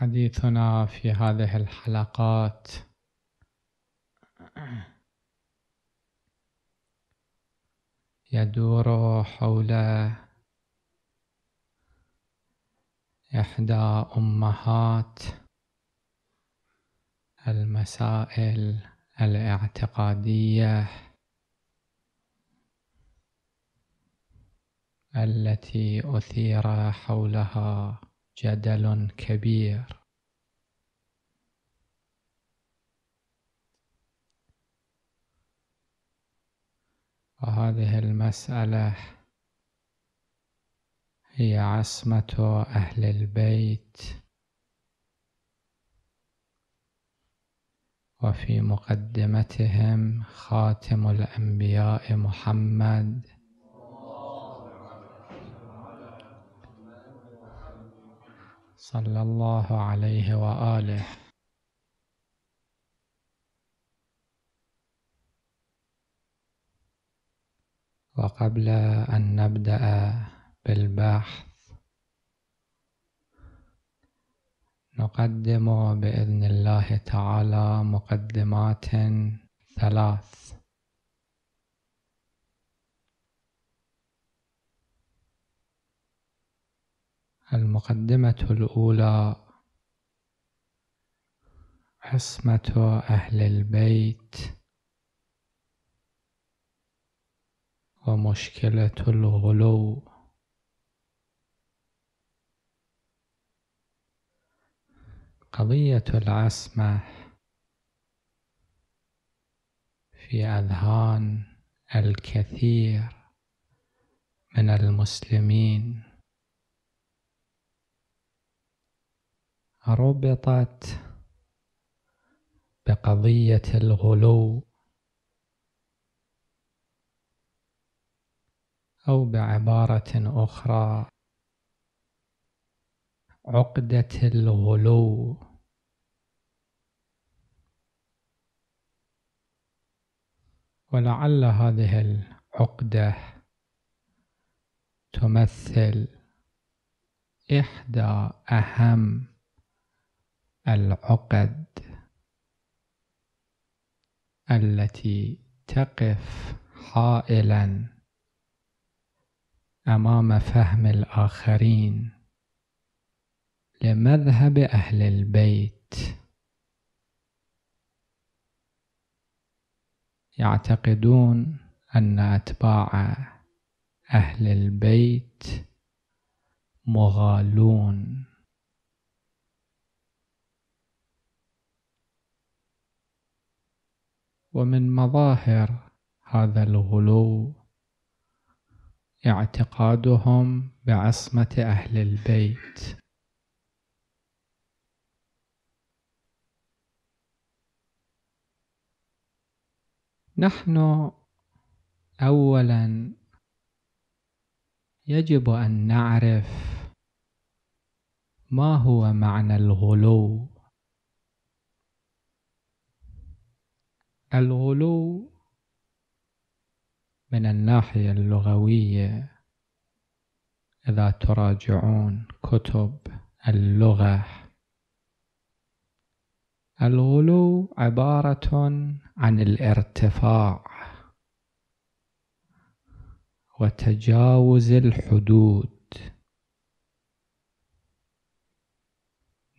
حديثنا في هذه الحلقات يدور حول إحدى أمهات المسائل الاعتقادية التي أثير حولها جدل كبير وهذه المسألة هي عصمة أهل البيت وفي مقدمتهم خاتم الأنبياء محمد صلى الله عليه وآله وقبل أن نبدأ بالبحث نقدم بإذن الله تعالى مقدمات ثلاث المقدمة الأولى عصمة أهل البيت ومشكلة الغلو قضية العصمة في أذهان الكثير من المسلمين ربطت بقضية الغلو أو بعبارة أخرى عقدة الغلو ولعل هذه العقدة تمثل إحدى أهم العقد التي تقف حائلا امام فهم الاخرين لمذهب اهل البيت يعتقدون ان اتباع اهل البيت مغالون ومن مظاهر هذا الغلو اعتقادهم بعصمة أهل البيت نحن أولا يجب أن نعرف ما هو معنى الغلو الغلو من الناحية اللغوية إذا تراجعون كتب اللغة الغلو عبارة عن الارتفاع وتجاوز الحدود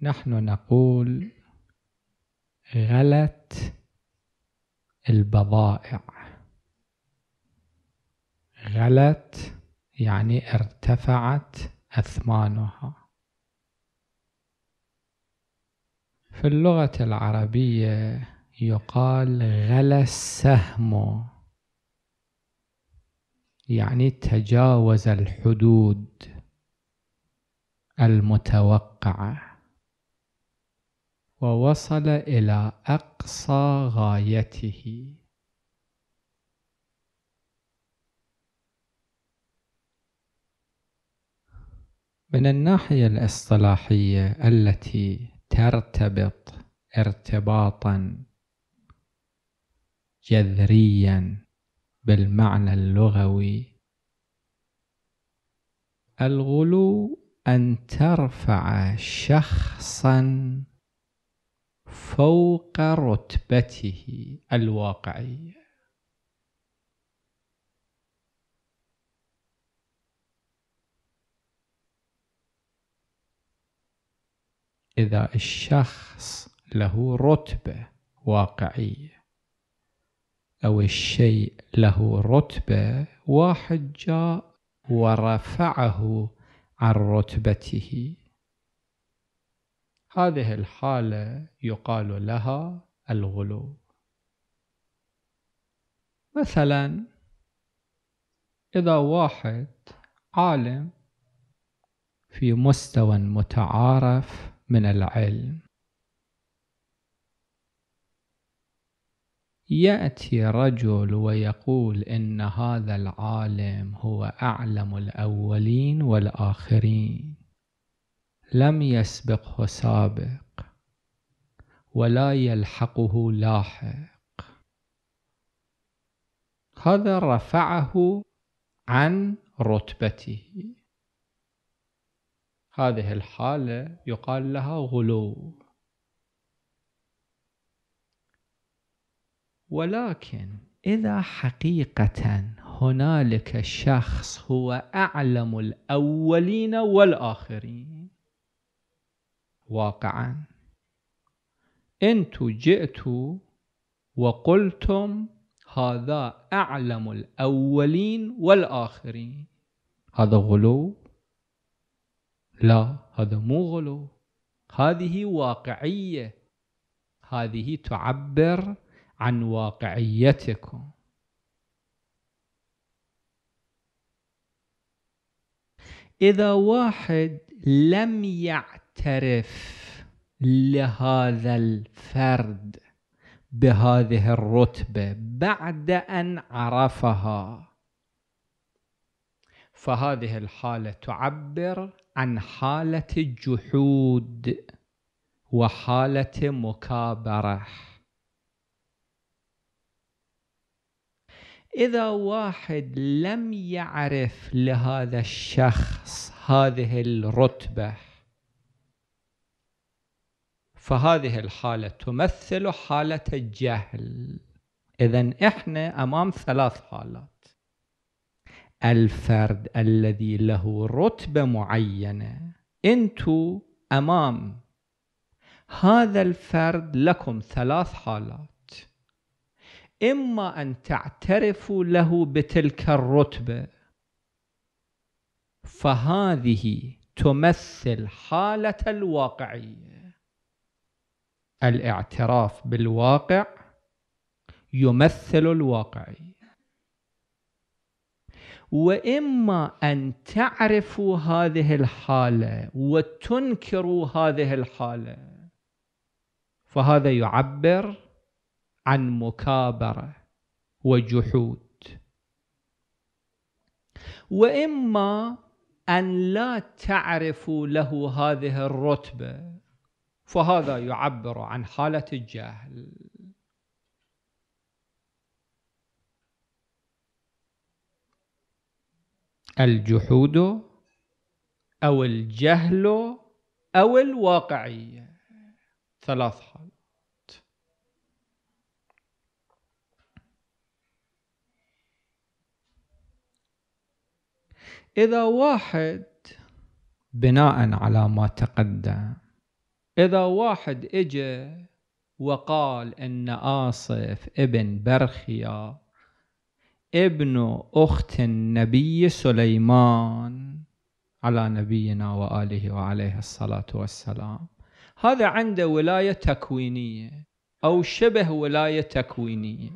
نحن نقول غلت البضائع غلت يعني ارتفعت أثمانها في اللغة العربية يقال غلى السهم يعني تجاوز الحدود المتوقعه ووصل إلى أقصى غايته من الناحية الاصطلاحية التي ترتبط ارتباطا جذريا بالمعنى اللغوي الغلو أن ترفع شخصا فوق رتبته الواقعيه اذا الشخص له رتبه واقعيه او الشيء له رتبه واحد جاء ورفعه عن رتبته هذه الحالة يقال لها الغلو مثلا إذا واحد عالم في مستوى متعارف من العلم ياتي رجل ويقول ان هذا العالم هو اعلم الاولين والاخرين لم يسبقه سابق ولا يلحقه لاحق هذا رفعه عن رتبته هذه الحالة يقال لها غلو ولكن إذا حقيقة هنالك شخص هو أعلم الأولين والآخرين واقعا انتو جئتوا وقلتم هذا أعلم الأولين والآخرين هذا غلو لا هذا مو غلو هذه واقعية هذه تعبر عن واقعيتكم إذا واحد لم يعتقد يعترف لهذا الفرد بهذه الرتبه بعد ان عرفها فهذه الحاله تعبر عن حاله الجحود وحاله مكابره اذا واحد لم يعرف لهذا الشخص هذه الرتبه فهذه الحالة تمثل حالة الجهل إذا إحنا أمام ثلاث حالات الفرد الذي له رتبة معينة أنتو أمام هذا الفرد لكم ثلاث حالات إما أن تعترفوا له بتلك الرتبة فهذه تمثل حالة الواقعية الاعتراف بالواقع يمثل الواقع واما ان تعرفوا هذه الحاله وتنكروا هذه الحاله فهذا يعبر عن مكابره وجحود واما ان لا تعرفوا له هذه الرتبه فهذا يعبر عن حالة الجهل الجحود أو الجهل أو الواقعية ثلاث حالات إذا واحد بناء على ما تقدم إذا واحد إجا وقال أن آصف ابن برخيا ابن أخت النبي سليمان على نبينا وآله وعليه الصلاة والسلام هذا عنده ولاية تكوينية أو شبه ولاية تكوينية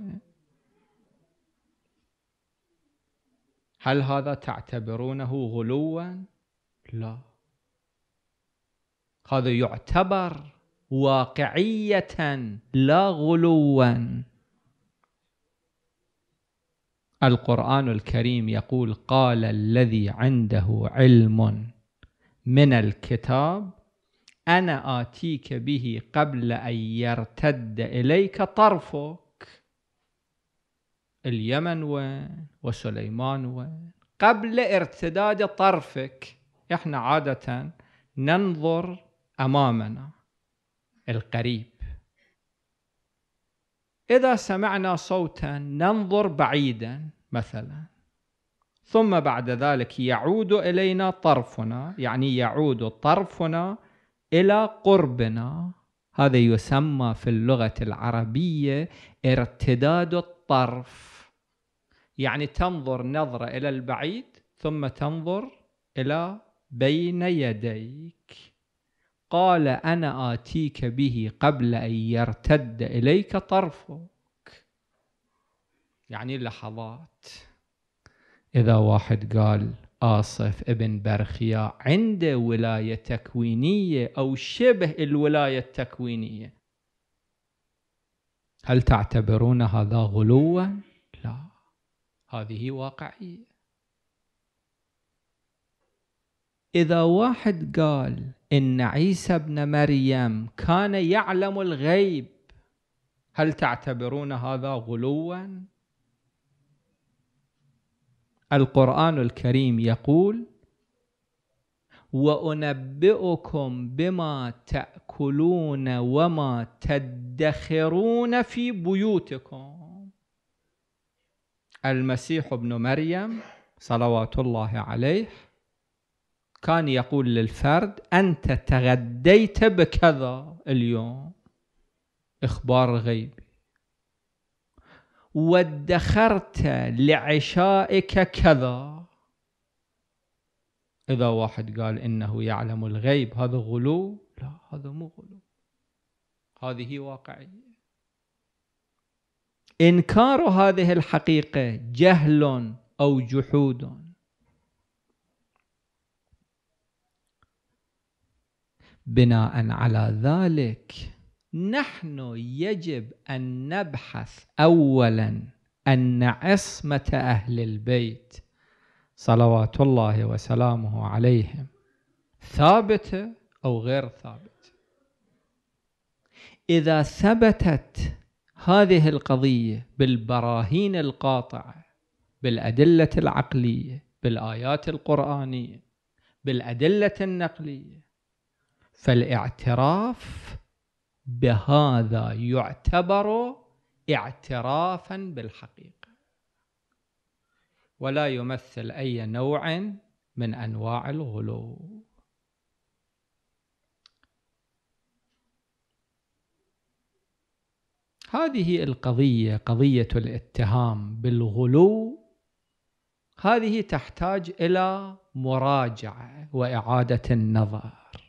هل هذا تعتبرونه غلوا؟ لا هذا يعتبر واقعية لا غلوا القرآن الكريم يقول قال الذي عنده علم من الكتاب أنا آتيك به قبل أن يرتد إليك طرفك اليمن وين وسليمان وين قبل ارتداد طرفك احنا عادة ننظر امامنا القريب اذا سمعنا صوتا ننظر بعيدا مثلا ثم بعد ذلك يعود الينا طرفنا يعني يعود طرفنا الى قربنا هذا يسمى في اللغه العربيه ارتداد الطرف يعني تنظر نظره الى البعيد ثم تنظر الى بين يديك قال انا اتيك به قبل ان يرتد اليك طرفك يعني لحظات اذا واحد قال آصف ابن برخيا عنده ولاية تكوينية أو شبه الولاية التكوينية هل تعتبرون هذا غلوا؟ لا هذه واقعية إذا واحد قال إن عيسى ابن مريم كان يعلم الغيب هل تعتبرون هذا غلوا؟ القرآن الكريم يقول: وأنبئكم بما تأكلون وما تدخرون في بيوتكم. المسيح ابن مريم صلوات الله عليه كان يقول للفرد أنت تغديت بكذا اليوم إخبار غيبي وادخرت لعشائك كذا إذا واحد قال إنه يعلم الغيب هذا غلو لا هذا مو غلو هذه واقعية إنكار هذه الحقيقة جهل أو جحود بناء على ذلك نحن يجب أن نبحث أولا أن عصمة أهل البيت صلوات الله وسلامه عليهم ثابتة أو غير ثابتة إذا ثبتت هذه القضية بالبراهين القاطعة بالأدلة العقلية بالآيات القرآنية بالأدلة النقلية فالاعتراف بهذا يعتبر اعترافا بالحقيقه ولا يمثل اي نوع من انواع الغلو هذه القضيه قضيه الاتهام بالغلو هذه تحتاج الى مراجعه واعاده النظر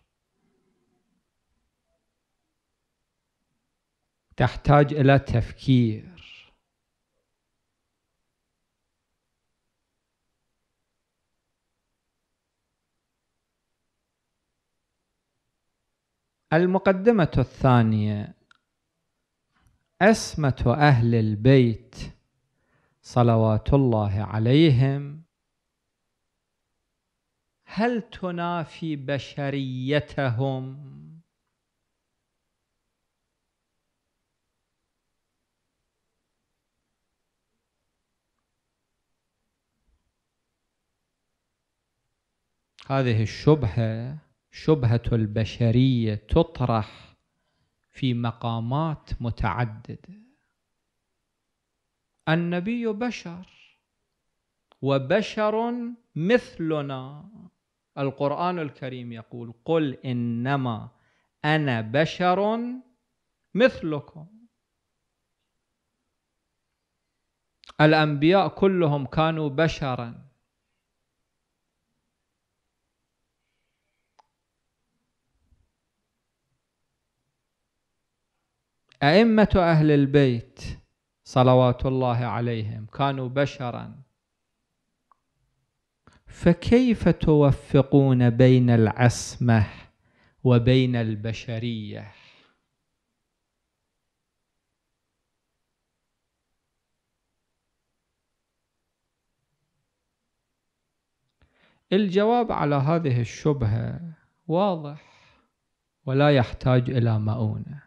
تحتاج إلى تفكير المقدمة الثانية أسمة أهل البيت صلوات الله عليهم هل تنافي بشريتهم هذه الشبهة شبهة البشرية تطرح في مقامات متعددة النبي بشر وبشر مثلنا القرآن الكريم يقول قل إنما أنا بشر مثلكم الأنبياء كلهم كانوا بشرا أئمة أهل البيت صلوات الله عليهم كانوا بشرا فكيف توفقون بين العصمة وبين البشرية الجواب على هذه الشبهة واضح ولا يحتاج إلى مؤونة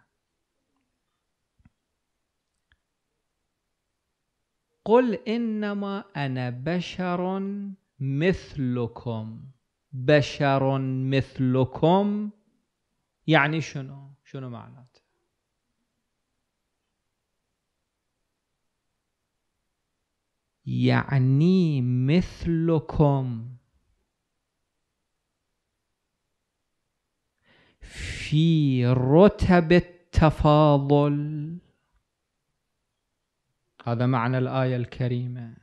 قل إنما أنا بشر مثلكم بشر مثلكم يعني شنو شنو معناته يعني مثلكم في رتب التفاضل هذا معنى الآية الكريمة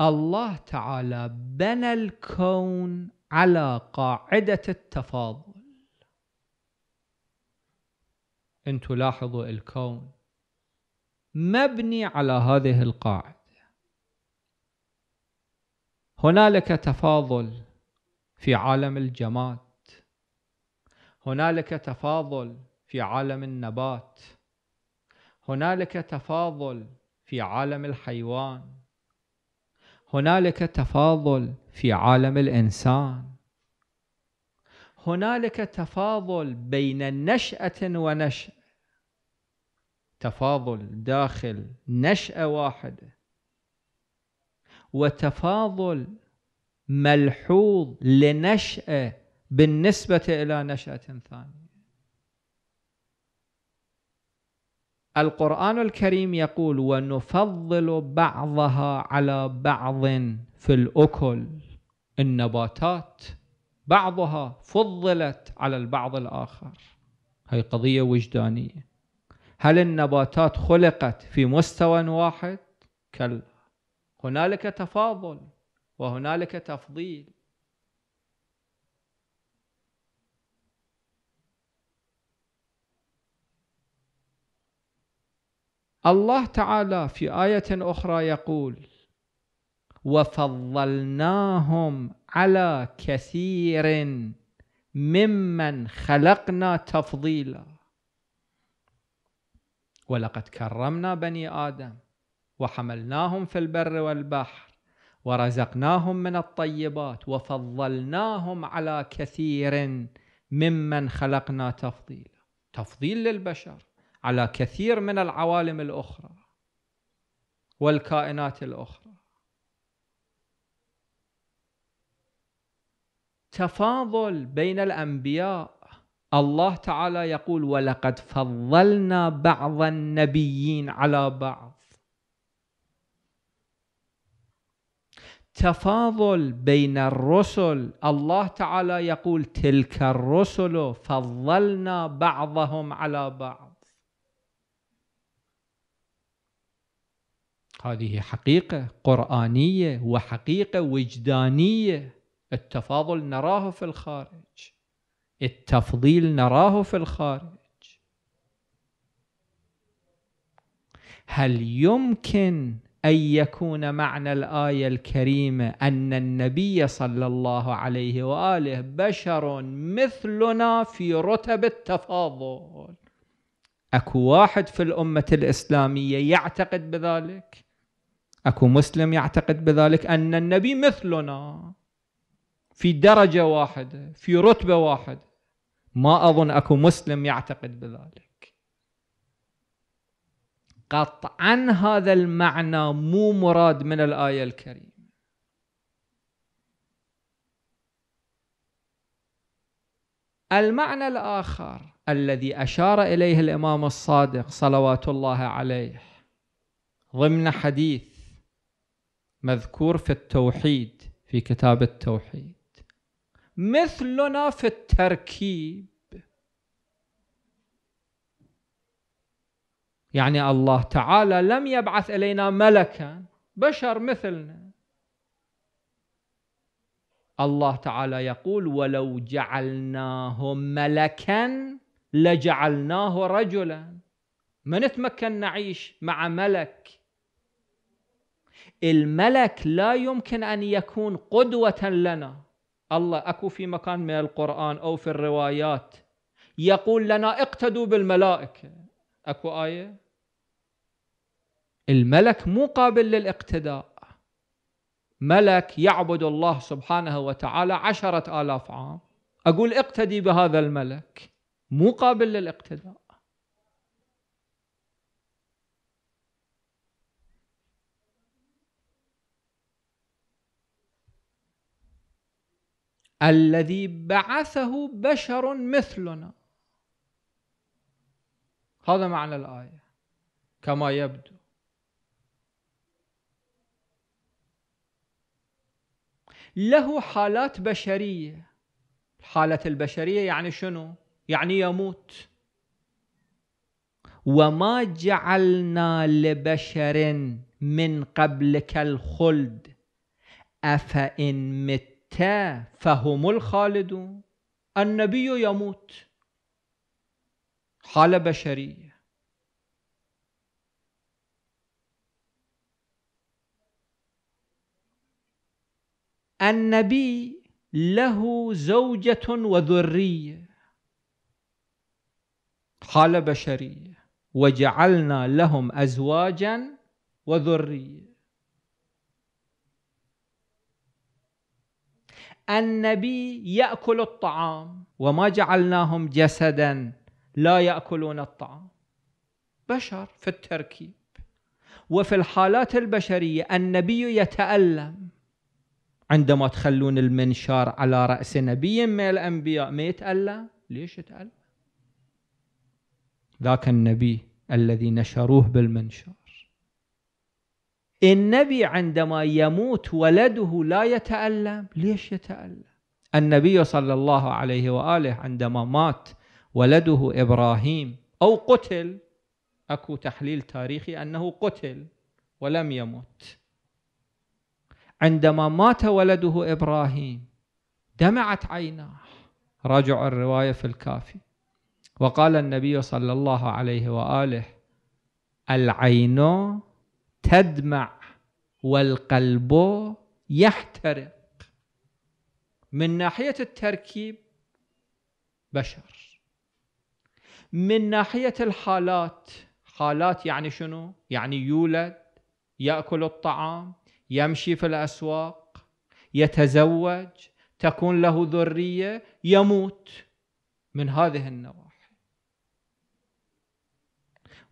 الله تعالى بنى الكون على قاعدة التفاضل انتوا لاحظوا الكون مبني على هذه القاعدة هنالك تفاضل في عالم الجماد هنالك تفاضل في عالم النبات هنالك تفاضل في عالم الحيوان هنالك تفاضل في عالم الانسان هنالك تفاضل بين نشأة ونشأة تفاضل داخل نشأة واحدة وتفاضل ملحوظ لنشأة بالنسبة إلى نشأة ثانية القرآن الكريم يقول ونفضل بعضها على بعض في الأكل النباتات بعضها فضلت على البعض الآخر هي قضية وجدانية هل النباتات خلقت في مستوى واحد؟ كلا هنالك تفاضل وهنالك تفضيل الله تعالى في آية أخرى يقول وفضلناهم على كثير ممن خلقنا تفضيلا ولقد كرمنا بني آدم وحملناهم في البر والبحر ورزقناهم من الطيبات وفضلناهم على كثير ممن خلقنا تفضيلا تفضيل للبشر على كثير من العوالم الاخرى والكائنات الاخرى تفاضل بين الانبياء الله تعالى يقول ولقد فضلنا بعض النبيين على بعض تفاضل بين الرسل الله تعالى يقول تلك الرسل فضلنا بعضهم على بعض هذه حقيقة قرآنية وحقيقة وجدانية التفاضل نراه في الخارج التفضيل نراه في الخارج هل يمكن أن يكون معنى الآية الكريمة أن النبي صلى الله عليه وآله بشر مثلنا في رتب التفاضل أكو واحد في الأمة الإسلامية يعتقد بذلك اكو مسلم يعتقد بذلك ان النبي مثلنا في درجه واحده في رتبه واحده ما اظن اكو مسلم يعتقد بذلك قطعا هذا المعنى مو مراد من الايه الكريمه المعنى الاخر الذي اشار اليه الامام الصادق صلوات الله عليه ضمن حديث مذكور في التوحيد في كتاب التوحيد مثلنا في التركيب يعني الله تعالى لم يبعث الينا ملكا بشر مثلنا الله تعالى يقول ولو جعلناه ملكا لجعلناه رجلا ما نتمكن نعيش مع ملك الملك لا يمكن أن يكون قدوة لنا الله أكو في مكان من القرآن أو في الروايات يقول لنا اقتدوا بالملائكة أكو آية الملك مو قابل للاقتداء ملك يعبد الله سبحانه وتعالى عشرة آلاف عام أقول اقتدي بهذا الملك مو قابل للاقتداء الذي بعثه بشر مثلنا هذا معنى الآية كما يبدو له حالات بشرية الحالة البشرية يعني شنو؟ يعني يموت وما جعلنا لبشر من قبلك الخلد أفإن مت حتى فهم الخالدون النبي يموت حالة بشرية النبي له زوجة وذرية حالة بشرية وجعلنا لهم أزواجا وذريه النبي ياكل الطعام وما جعلناهم جسدا لا ياكلون الطعام بشر في التركيب وفي الحالات البشريه النبي يتالم عندما تخلون المنشار على راس نبي من الانبياء ما يتالم ليش يتالم ذاك النبي الذي نشروه بالمنشار النبي عندما يموت ولده لا يتألم ليش يتألم النبي صلى الله عليه وآله عندما مات ولده إبراهيم أو قتل أكو تحليل تاريخي أنه قتل ولم يمت عندما مات ولده إبراهيم دمعت عيناه راجع الرواية في الكافي وقال النبي صلى الله عليه وآله العين تدمع والقلب يحترق من ناحية التركيب بشر من ناحية الحالات حالات يعني شنو؟ يعني يولد يأكل الطعام يمشي في الأسواق يتزوج تكون له ذرية يموت من هذه النواحي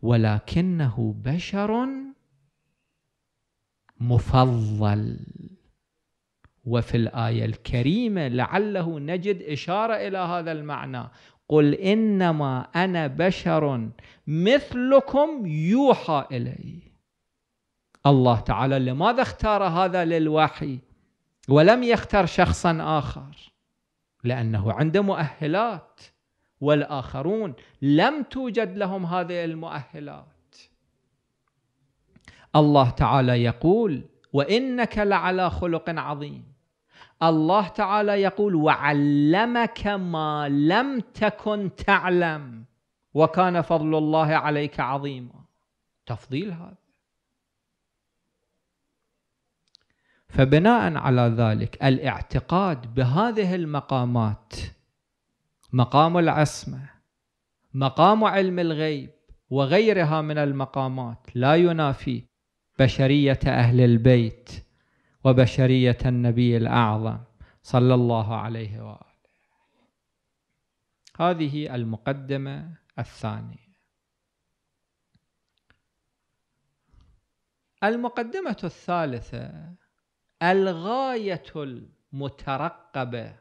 ولكنه بشر مفضل وفي الآية الكريمة لعله نجد إشارة إلى هذا المعنى قل إنما أنا بشر مثلكم يوحى إلي الله تعالى لماذا اختار هذا للوحي ولم يختار شخصا آخر لأنه عنده مؤهلات والآخرون لم توجد لهم هذه المؤهلات الله تعالى يقول وانك لعلى خلق عظيم الله تعالى يقول وعلمك ما لم تكن تعلم وكان فضل الله عليك عظيما تفضيل هذا فبناء على ذلك الاعتقاد بهذه المقامات مقام العصمه مقام علم الغيب وغيرها من المقامات لا ينافي بشريه اهل البيت وبشريه النبي الاعظم صلى الله عليه واله هذه المقدمه الثانيه المقدمه الثالثه الغايه المترقبه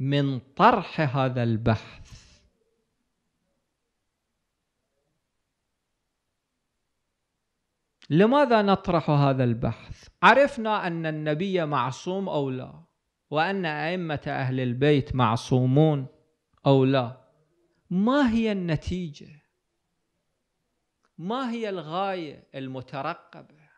من طرح هذا البحث لماذا نطرح هذا البحث عرفنا ان النبي معصوم او لا وان ائمه اهل البيت معصومون او لا ما هي النتيجه ما هي الغايه المترقبه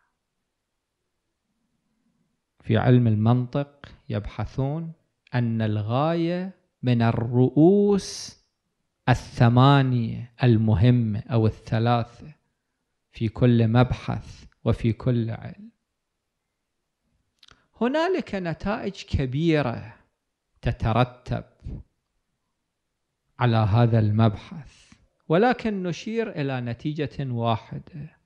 في علم المنطق يبحثون ان الغايه من الرؤوس الثمانيه المهمه او الثلاثه في كل مبحث وفي كل علم هنالك نتائج كبيره تترتب على هذا المبحث ولكن نشير الى نتيجه واحده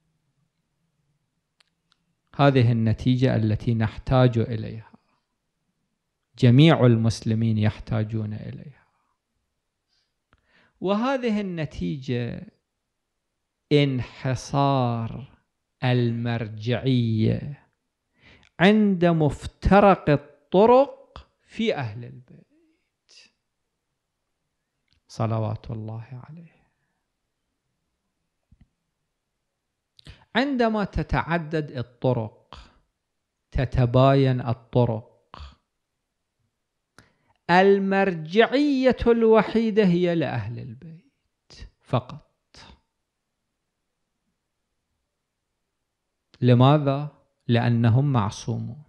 هذه النتيجه التي نحتاج اليها جميع المسلمين يحتاجون اليها وهذه النتيجه انحصار المرجعيه عند مفترق الطرق في اهل البيت صلوات الله عليه عندما تتعدد الطرق تتباين الطرق المرجعيه الوحيده هي لاهل البيت فقط لماذا؟ لأنهم معصومون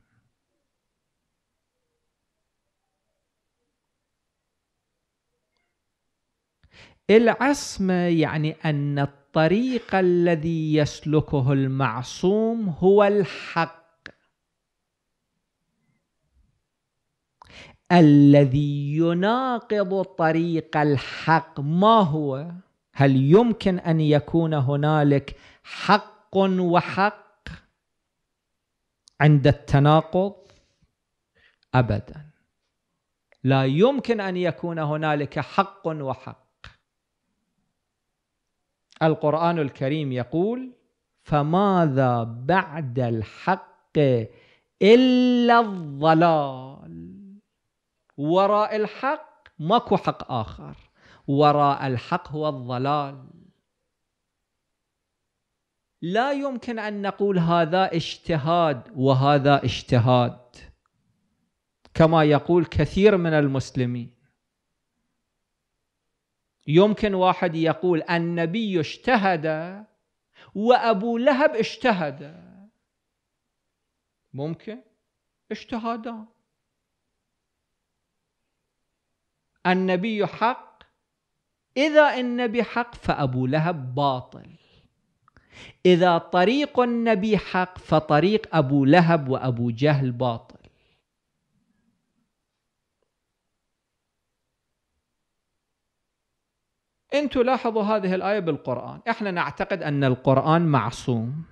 العصمة يعني أن الطريق الذي يسلكه المعصوم هو الحق الذي يناقض طريق الحق ما هو؟ هل يمكن أن يكون هنالك حق وحق؟ عند التناقض ابدا لا يمكن ان يكون هنالك حق وحق القران الكريم يقول فماذا بعد الحق الا الضلال وراء الحق ماكو حق اخر وراء الحق هو الضلال لا يمكن أن نقول هذا اجتهاد وهذا اجتهاد كما يقول كثير من المسلمين يمكن واحد يقول النبي اجتهد وأبو لهب اجتهد ممكن اجتهادان النبي حق إذا النبي حق فأبو لهب باطل إذا طريق النبي حق فطريق أبو لهب وأبو جهل باطل انتم لاحظوا هذه الآية بالقرآن احنا نعتقد أن القرآن معصوم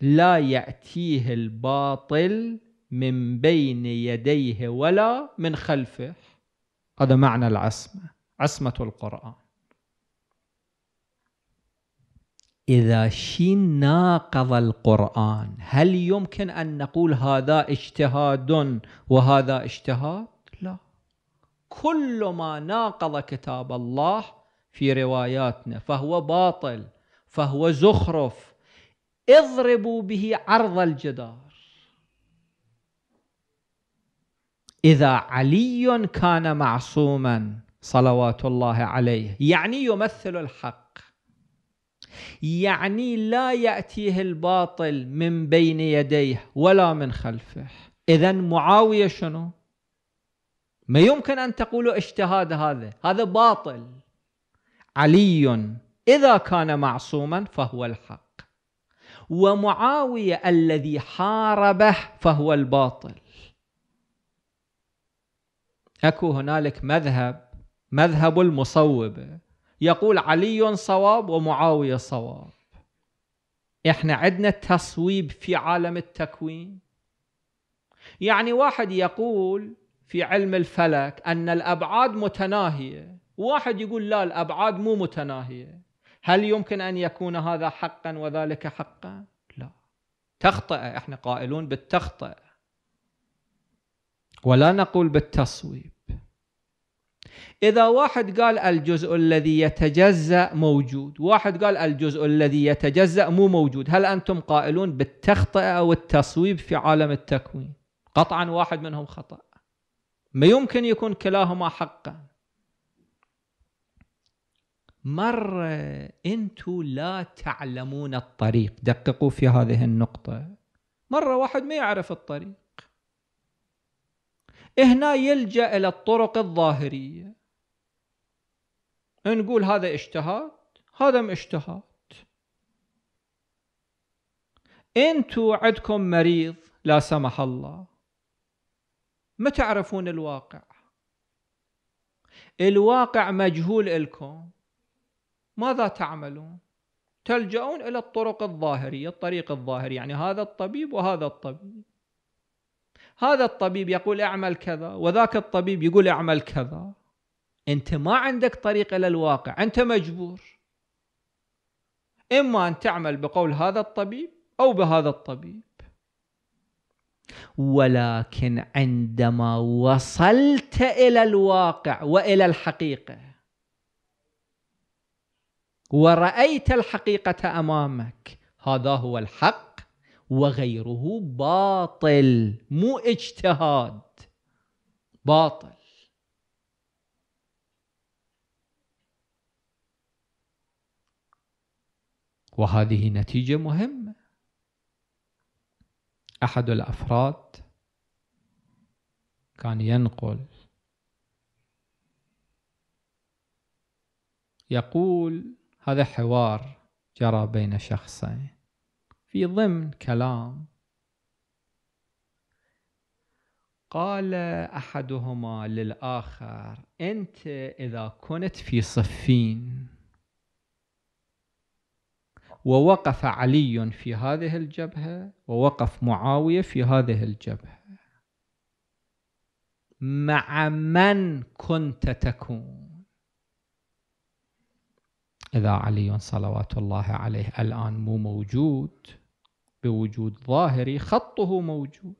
لا يأتيه الباطل من بين يديه ولا من خلفه هذا معنى العصمة عصمة القرآن إذا شيء ناقض القرآن هل يمكن أن نقول هذا اجتهاد وهذا اجتهاد؟ لا كل ما ناقض كتاب الله في رواياتنا فهو باطل فهو زخرف اضربوا به عرض الجدار إذا علي كان معصوما صلوات الله عليه يعني يمثل الحق يعني لا يأتيه الباطل من بين يديه ولا من خلفه إذا معاوية شنو؟ ما يمكن أن تقولوا اجتهاد هذا هذا باطل علي إذا كان معصوما فهو الحق ومعاوية الذي حاربه فهو الباطل أكو هنالك مذهب مذهب المصوبة يقول علي صواب ومعاوية صواب احنا عندنا تصويب في عالم التكوين يعني واحد يقول في علم الفلك أن الأبعاد متناهية واحد يقول لا الأبعاد مو متناهية هل يمكن أن يكون هذا حقا وذلك حقا؟ لا تخطئ احنا قائلون بالتخطئ ولا نقول بالتصويب إذا واحد قال الجزء الذي يتجزأ موجود واحد قال الجزء الذي يتجزأ مو موجود هل أنتم قائلون بالتخطئة أو التصويب في عالم التكوين قطعا واحد منهم خطأ ما يمكن يكون كلاهما حقا مرة أنتم لا تعلمون الطريق دققوا في هذه النقطة مرة واحد ما يعرف الطريق هنا يلجأ إلى الطرق الظاهرية نقول هذا اجتهاد هذا ما اجتهاد انتو عندكم مريض لا سمح الله ما تعرفون الواقع الواقع مجهول لكم ماذا تعملون تلجؤون إلى الطرق الظاهرية الطريق الظاهري يعني هذا الطبيب وهذا الطبيب هذا الطبيب يقول اعمل كذا وذاك الطبيب يقول اعمل كذا انت ما عندك طريق الى الواقع انت مجبور اما ان تعمل بقول هذا الطبيب او بهذا الطبيب ولكن عندما وصلت الى الواقع والى الحقيقه ورايت الحقيقه امامك هذا هو الحق وغيره باطل مو اجتهاد باطل وهذه نتيجة مهمة أحد الأفراد كان ينقل يقول هذا حوار جرى بين شخصين في ضمن كلام قال احدهما للاخر انت اذا كنت في صفين ووقف علي في هذه الجبهه ووقف معاويه في هذه الجبهه مع من كنت تكون اذا علي صلوات الله عليه الان مو موجود بوجود ظاهري خطه موجود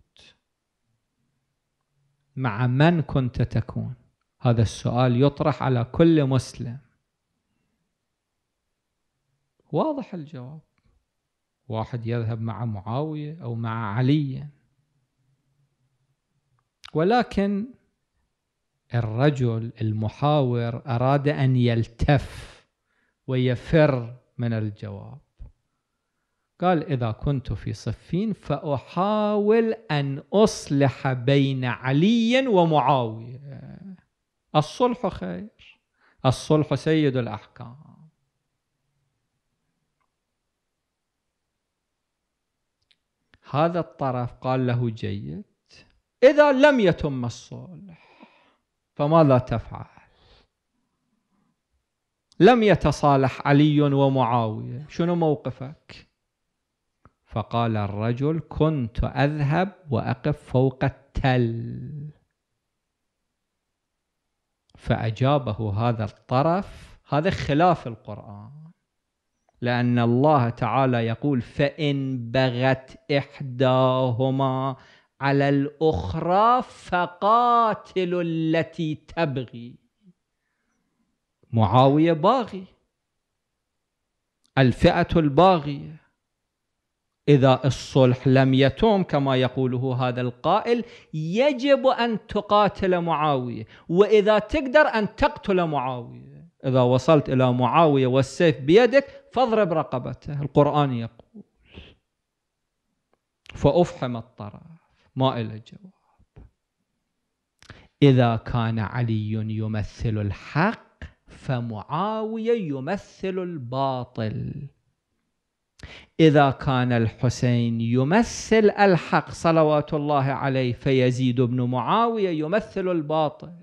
مع من كنت تكون هذا السؤال يطرح على كل مسلم واضح الجواب واحد يذهب مع معاوية أو مع علي ولكن الرجل المحاور أراد أن يلتف ويفر من الجواب قال إذا كنت في صفين فأحاول أن أصلح بين علي ومعاوية الصلح خير الصلح سيد الأحكام هذا الطرف قال له جيد إذا لم يتم الصلح فماذا تفعل لم يتصالح علي ومعاوية شنو موقفك فقال الرجل كنت أذهب وأقف فوق التل فأجابه هذا الطرف هذا خلاف القرآن لأن الله تعالى يقول فإن بغت إحداهما على الأخرى فقاتل التي تبغي معاوية باغي الفئة الباغية إذا الصلح لم يتم كما يقوله هذا القائل يجب أن تقاتل معاوية وإذا تقدر أن تقتل معاوية إذا وصلت إلى معاوية والسيف بيدك فاضرب رقبته القرآن يقول فأفحم الطرف ما إلى جواب إذا كان علي يمثل الحق فمعاوية يمثل الباطل إذا كان الحسين يمثل الحق صلوات الله عليه فيزيد بن معاوية يمثل الباطل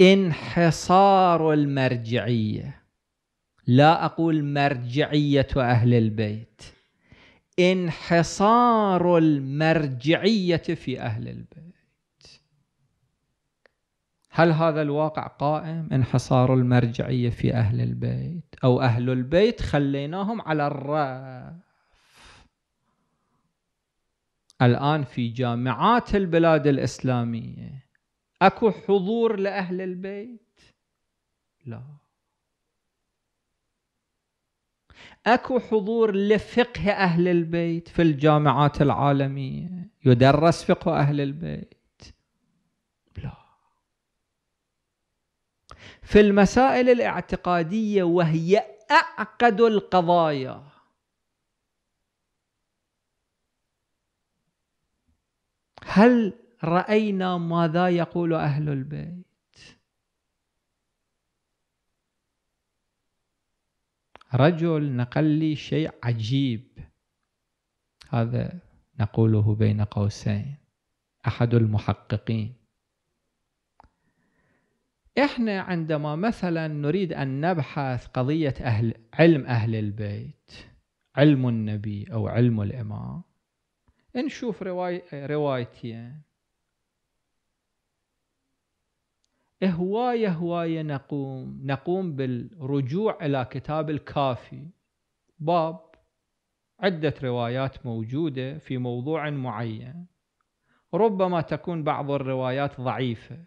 انحصار المرجعية لا أقول مرجعية أهل البيت انحصار المرجعية في أهل البيت هل هذا الواقع قائم انحصار المرجعية في أهل البيت أو أهل البيت خليناهم على الرف الآن في جامعات البلاد الإسلامية أكو حضور لأهل البيت لا أكو حضور لفقه أهل البيت في الجامعات العالمية يدرس فقه أهل البيت في المسائل الاعتقادية وهي أعقد القضايا هل رأينا ماذا يقول أهل البيت رجل نقل لي شيء عجيب هذا نقوله بين قوسين أحد المحققين احنا عندما مثلا نريد ان نبحث قضيه اهل علم اهل البيت علم النبي او علم الامام نشوف رواي روايتين هواية هواية نقوم نقوم بالرجوع إلى كتاب الكافي باب عدة روايات موجودة في موضوع معين ربما تكون بعض الروايات ضعيفة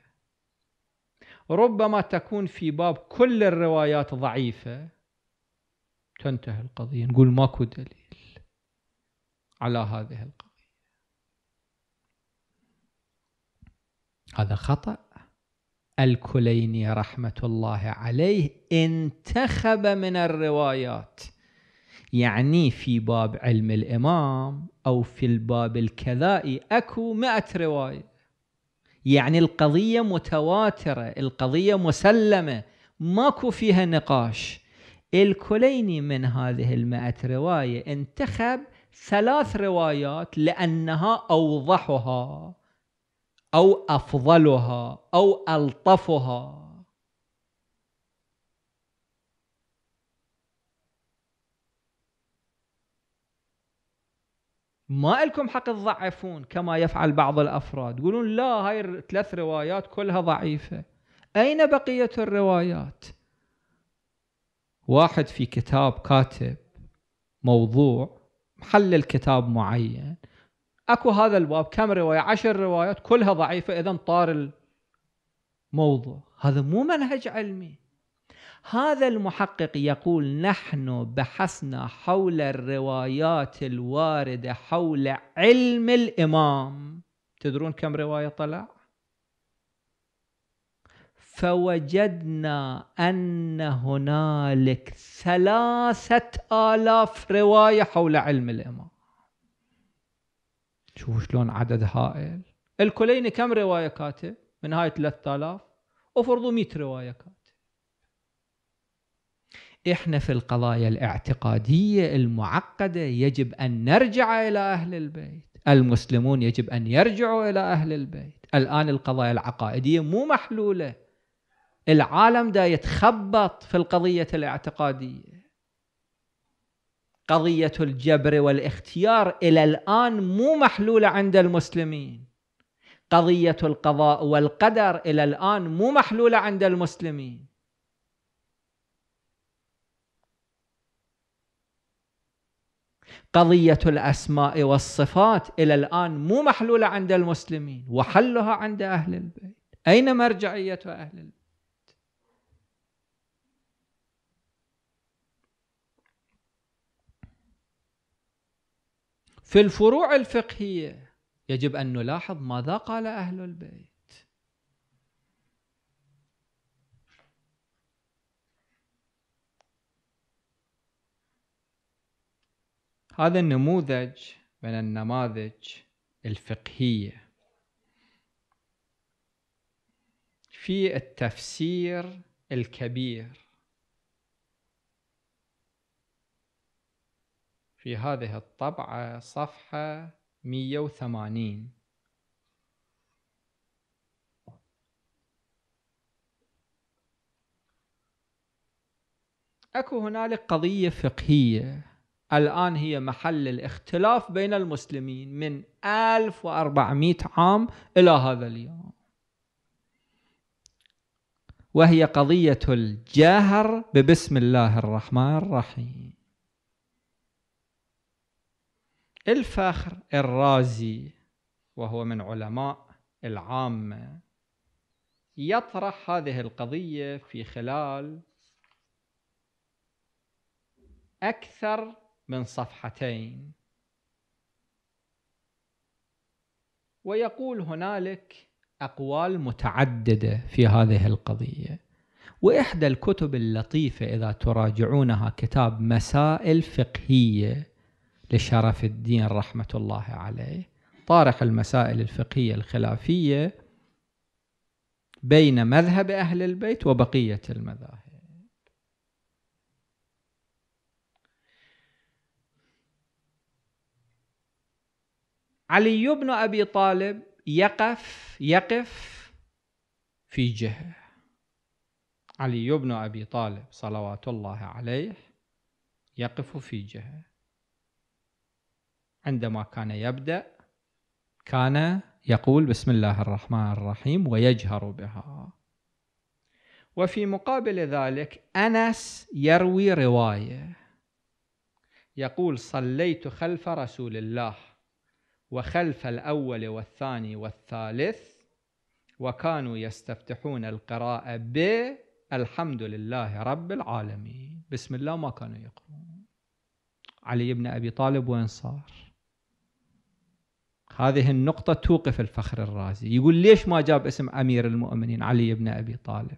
ربما تكون في باب كل الروايات ضعيفة تنتهي القضية نقول ماكو دليل على هذه القضية هذا خطأ الكليني رحمة الله عليه انتخب من الروايات يعني في باب علم الإمام أو في الباب الكذائي أكو مئة رواية يعني القضية متواترة القضية مسلمة ماكو فيها نقاش الكليني من هذه المئة رواية انتخب ثلاث روايات لأنها أوضحها أو أفضلها أو ألطفها ما لكم حق تضعفون كما يفعل بعض الافراد يقولون لا هاي الثلاث روايات كلها ضعيفه اين بقيه الروايات واحد في كتاب كاتب موضوع محلل كتاب معين اكو هذا الباب كم روايه عشر روايات كلها ضعيفه اذا طار الموضوع هذا مو منهج علمي هذا المحقق يقول نحن بحثنا حول الروايات الواردة حول علم الإمام تدرون كم رواية طلع؟ فوجدنا أن هنالك ثلاثة آلاف رواية حول علم الإمام شوفوا شلون عدد هائل الكليني كم رواية كاتب من هاي 3000 وفرضوا 100 رواية كاتب احنا في القضايا الاعتقاديه المعقده يجب ان نرجع الى اهل البيت، المسلمون يجب ان يرجعوا الى اهل البيت، الان القضايا العقائديه مو محلوله. العالم دا يتخبط في القضيه الاعتقاديه. قضيه الجبر والاختيار الى الان مو محلوله عند المسلمين. قضيه القضاء والقدر الى الان مو محلوله عند المسلمين. قضية الأسماء والصفات إلى الآن مو محلولة عند المسلمين وحلها عند أهل البيت أين مرجعية أهل البيت في الفروع الفقهية يجب أن نلاحظ ماذا قال أهل البيت هذا النموذج من النماذج الفقهيه في التفسير الكبير في هذه الطبعة صفحة 180 أكو هنالك قضية فقهية الآن هي محل الاختلاف بين المسلمين من 1400 عام إلى هذا اليوم وهي قضية الجهر ببسم الله الرحمن الرحيم الفخر الرازي وهو من علماء العامة يطرح هذه القضية في خلال أكثر من صفحتين ويقول هنالك اقوال متعدده في هذه القضيه واحدى الكتب اللطيفه اذا تراجعونها كتاب مسائل فقهيه لشرف الدين رحمه الله عليه طارح المسائل الفقهيه الخلافيه بين مذهب اهل البيت وبقيه المذاهب علي بن ابي طالب يقف يقف في جهه علي بن ابي طالب صلوات الله عليه يقف في جهه عندما كان يبدا كان يقول بسم الله الرحمن الرحيم ويجهر بها وفي مقابل ذلك انس يروي روايه يقول صليت خلف رسول الله وخلف الأول والثاني والثالث وكانوا يستفتحون القراءة ب الحمد لله رب العالمين بسم الله ما كانوا يقرؤون علي بن أبي طالب وين صار هذه النقطة توقف الفخر الرازي يقول ليش ما جاب اسم أمير المؤمنين علي بن أبي طالب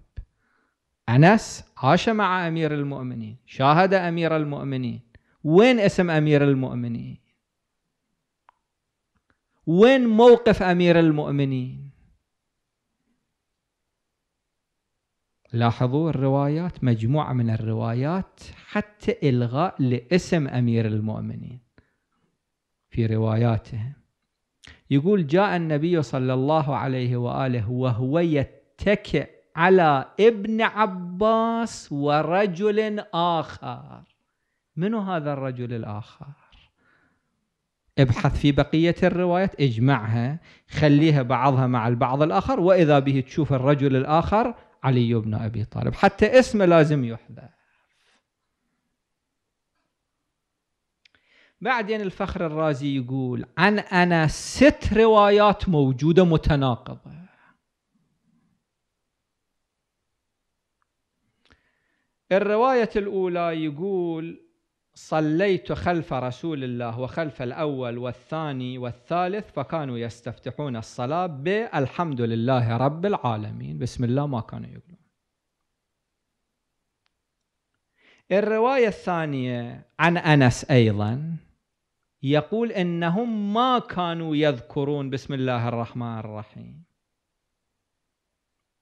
أنس عاش مع أمير المؤمنين شاهد أمير المؤمنين وين اسم أمير المؤمنين وين موقف امير المؤمنين لاحظوا الروايات مجموعه من الروايات حتى الغاء لاسم امير المؤمنين في رواياته يقول جاء النبي صلى الله عليه واله وهو يتكئ على ابن عباس ورجل اخر من هذا الرجل الاخر ابحث في بقية الروايات اجمعها خليها بعضها مع البعض الآخر وإذا به تشوف الرجل الآخر علي بن أبي طالب حتى اسمه لازم يحذف بعدين الفخر الرازي يقول عن أنا ست روايات موجودة متناقضة الرواية الأولى يقول صليت خلف رسول الله وخلف الأول والثاني والثالث فكانوا يستفتحون الصلاة بالحمد لله رب العالمين بسم الله ما كانوا يقولون الرواية الثانية عن أنس أيضا يقول إنهم ما كانوا يذكرون بسم الله الرحمن الرحيم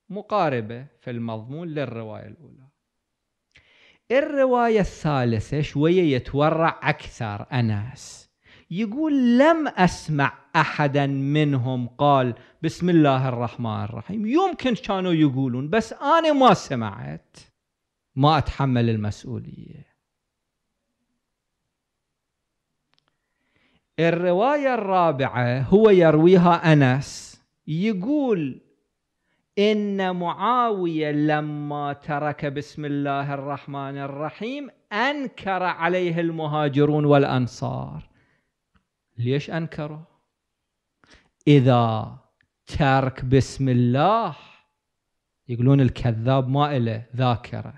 مقاربة في المضمون للرواية الأولى الرواية الثالثة شوية يتورع أكثر أناس يقول لم أسمع أحدا منهم قال بسم الله الرحمن الرحيم يمكن كانوا يقولون بس أنا ما سمعت ما أتحمل المسؤولية الرواية الرابعة هو يرويها أنس يقول إن معاوية لما ترك بسم الله الرحمن الرحيم أنكر عليه المهاجرون والأنصار ليش أنكروا؟ إذا ترك بسم الله يقولون الكذاب ما إله ذاكرة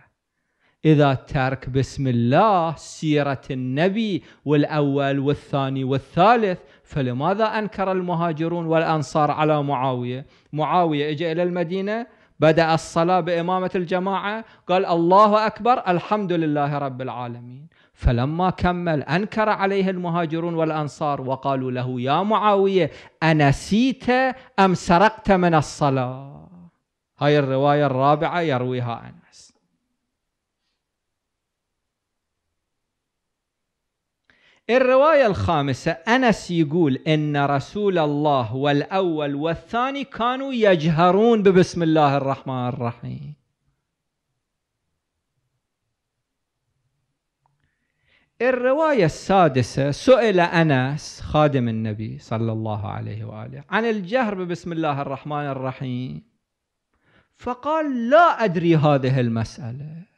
إذا ترك بسم الله سيرة النبي والأول والثاني والثالث فلماذا انكر المهاجرون والانصار على معاويه؟ معاويه اجى الى المدينه بدا الصلاه بامامه الجماعه قال الله اكبر الحمد لله رب العالمين فلما كمل انكر عليه المهاجرون والانصار وقالوا له يا معاويه انسيت ام سرقت من الصلاه؟ هاي الروايه الرابعه يرويها انا. الرواية الخامسة أنس يقول إن رسول الله والأول والثاني كانوا يجهرون ببسم الله الرحمن الرحيم الرواية السادسة سئل أنس خادم النبي صلى الله عليه وآله عن الجهر ببسم الله الرحمن الرحيم فقال لا أدري هذه المسألة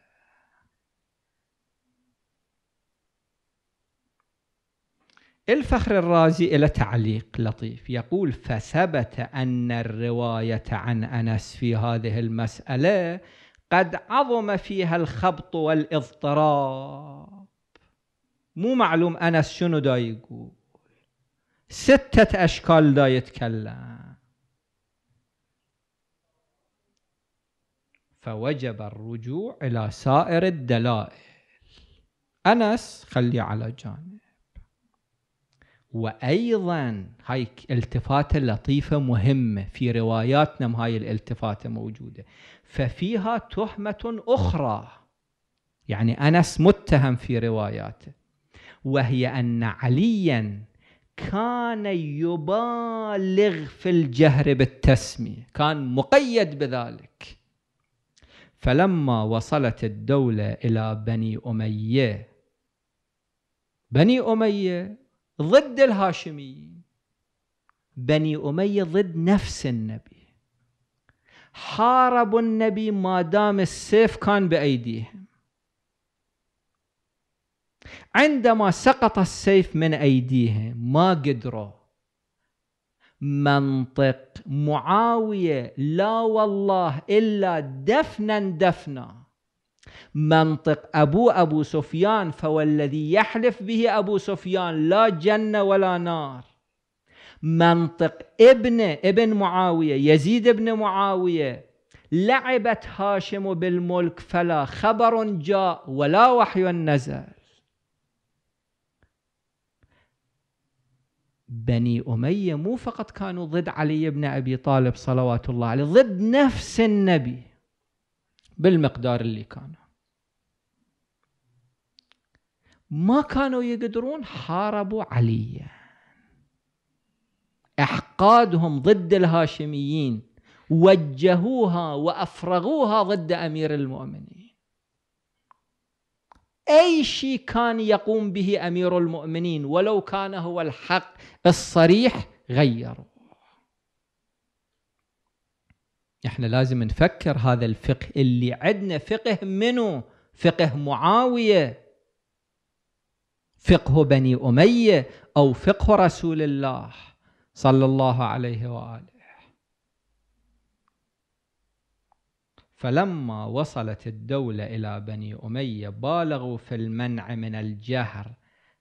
الفخر الرازي له تعليق لطيف يقول فثبت أن الرواية عن أنس في هذه المسألة قد عظم فيها الخبط والاضطراب مو معلوم أنس شنو دا يقول ستة أشكال دا يتكلم فوجب الرجوع إلى سائر الدلائل أنس خلي على جانب وايضا هاي التفاته لطيفه مهمه في رواياتنا هاي الالتفاته موجوده ففيها تهمه اخرى يعني انس متهم في رواياته وهي ان عليا كان يبالغ في الجهر بالتسميه كان مقيد بذلك فلما وصلت الدوله الى بني اميه بني اميه ضد الهاشميين بني أمية ضد نفس النبي حاربوا النبي ما دام السيف كان بأيديهم عندما سقط السيف من أيديهم ما قدروا منطق معاوية لا والله إلا دفنا دفنا منطق أبو أبو سفيان فوالذي يحلف به أبو سفيان لا جنة ولا نار منطق ابن ابن معاوية يزيد ابن معاوية لعبت هاشم بالملك فلا خبر جاء ولا وحي نزل بني أمية مو فقط كانوا ضد علي بن أبي طالب صلوات الله عليه ضد نفس النبي بالمقدار اللي كانوا ما كانوا يقدرون حاربوا عليا احقادهم ضد الهاشميين وجهوها وافرغوها ضد امير المؤمنين اي شيء كان يقوم به امير المؤمنين ولو كان هو الحق الصريح غيروا احنا لازم نفكر هذا الفقه اللي عندنا فقه منه فقه معاويه فقه بني أمية أو فقه رسول الله صلى الله عليه وآله فلما وصلت الدولة إلى بني أمية بالغوا في المنع من الجهر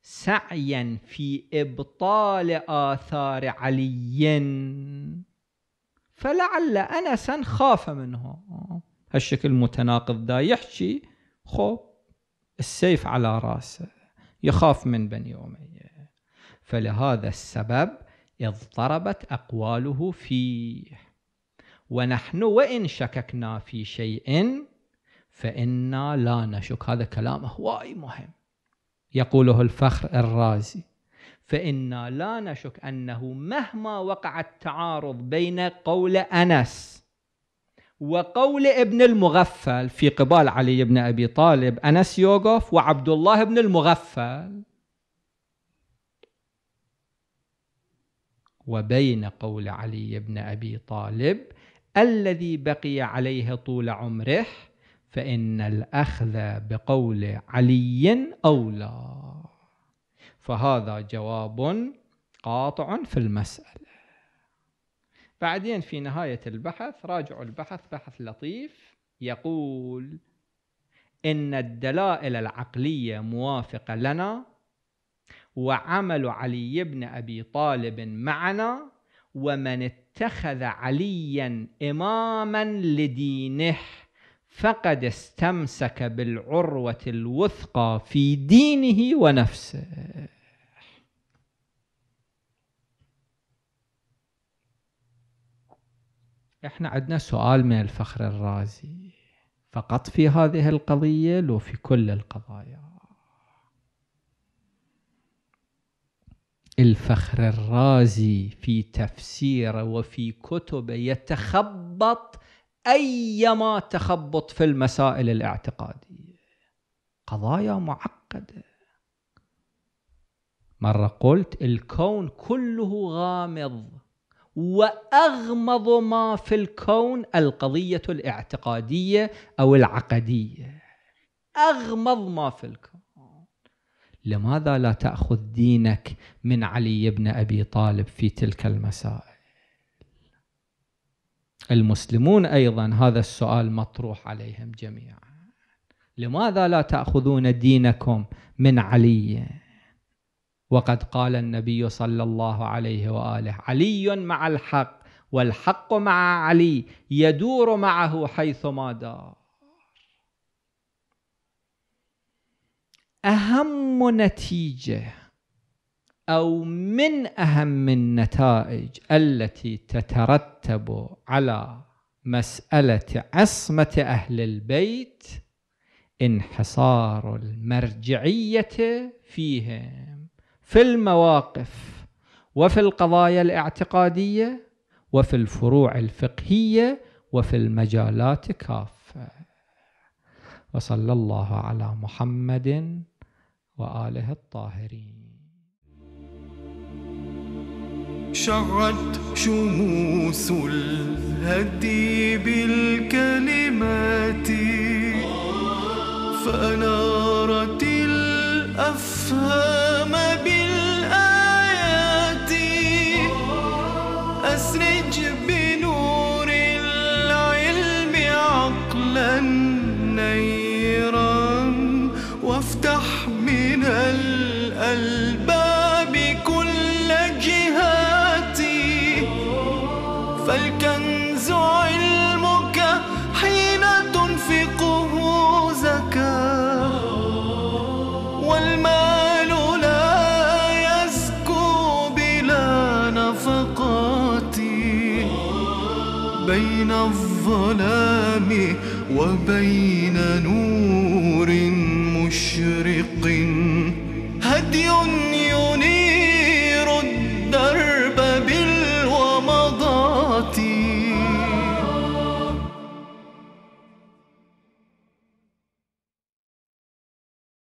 سعيا في إبطال آثار علي فلعل أنسا خاف منه هالشكل متناقض دا يحكي خب السيف على راسه يخاف من بني أمية فلهذا السبب اضطربت أقواله فيه ونحن وإن شككنا في شيء فإنا لا نشك هذا كلام هواي مهم يقوله الفخر الرازي فإنا لا نشك أنه مهما وقع التعارض بين قول أنس وقول ابن المغفل في قبال علي بن أبي طالب أنس يوقف وعبد الله بن المغفل وبين قول علي بن أبي طالب الذي بقي عليه طول عمره فإن الأخذ بقول علي أولى فهذا جواب قاطع في المسألة بعدين في نهاية البحث راجعوا البحث بحث لطيف يقول إن الدلائل العقلية موافقة لنا وعمل علي بن أبي طالب معنا ومن اتخذ عليا إماما لدينه فقد استمسك بالعروة الوثقى في دينه ونفسه احنا عندنا سؤال من الفخر الرازي فقط في هذه القضية لو في كل القضايا الفخر الرازي في تفسيره وفي كتبه يتخبط أيما تخبط في المسائل الاعتقادية قضايا معقدة مرة قلت الكون كله غامض واغمض ما في الكون القضيه الاعتقاديه او العقديه اغمض ما في الكون لماذا لا تاخذ دينك من علي بن ابي طالب في تلك المسائل المسلمون ايضا هذا السؤال مطروح عليهم جميعا لماذا لا تاخذون دينكم من علي وقد قال النبي صلى الله عليه واله علي مع الحق والحق مع علي يدور معه حيثما دار اهم نتيجه او من اهم النتائج التي تترتب على مساله عصمه اهل البيت انحصار المرجعيه فيهم في المواقف وفي القضايا الاعتقاديه وفي الفروع الفقهيه وفي المجالات كافه وصلى الله على محمد واله الطاهرين شعت شموس الهدي بالكلمات فأنارت الأفهام بالكلمات hasrencim وبين